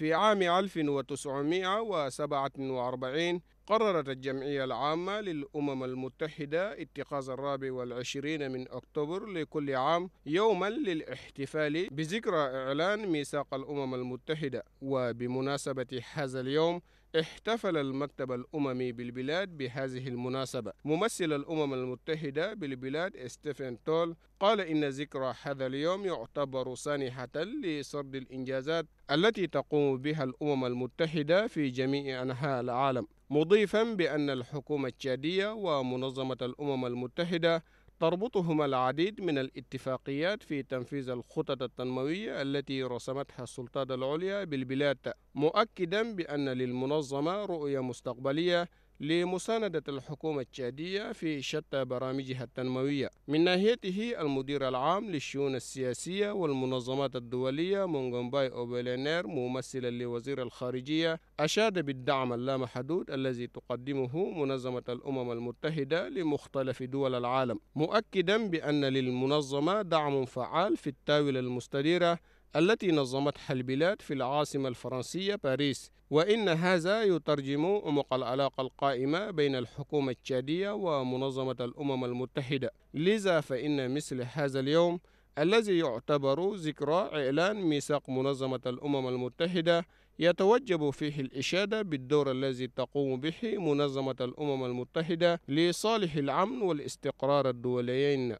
في عام 1947 قررت الجمعية العامة للأمم المتحدة اتخاذ الرابع والعشرين من أكتوبر لكل عام يوما للاحتفال بذكرى إعلان ميثاق الأمم المتحدة وبمناسبة هذا اليوم احتفل المكتب الأممي بالبلاد بهذه المناسبة ممثل الأمم المتحدة بالبلاد ستيفن تول قال إن ذكرى هذا اليوم يعتبر سانحة لسرد الإنجازات التي تقوم بها الأمم المتحدة في جميع أنحاء العالم مضيفا بأن الحكومة التشادية ومنظمة الأمم المتحدة تربطهما العديد من الاتفاقيات في تنفيذ الخطط التنموية التي رسمتها السلطات العليا بالبلاد مؤكدا بأن للمنظمة رؤية مستقبلية لمساندة الحكومة التشادية في شتى برامجها التنموية من ناحيته المدير العام للشؤون السياسية والمنظمات الدولية مونغومباي أوبيلينير ممثلا لوزير الخارجية أشاد بالدعم اللامحدود الذي تقدمه منظمة الأمم المتحدة لمختلف دول العالم مؤكدا بأن للمنظمة دعم فعال في التاولة المستديرة التي نظمتها البلاد في العاصمة الفرنسية باريس وإن هذا يترجم عمق العلاقة القائمة بين الحكومة التشادية ومنظمة الأمم المتحدة لذا فإن مثل هذا اليوم الذي يعتبر ذكرى إعلان ميثاق منظمة الأمم المتحدة يتوجب فيه الإشادة بالدور الذي تقوم به منظمة الأمم المتحدة لصالح الأمن والاستقرار الدوليين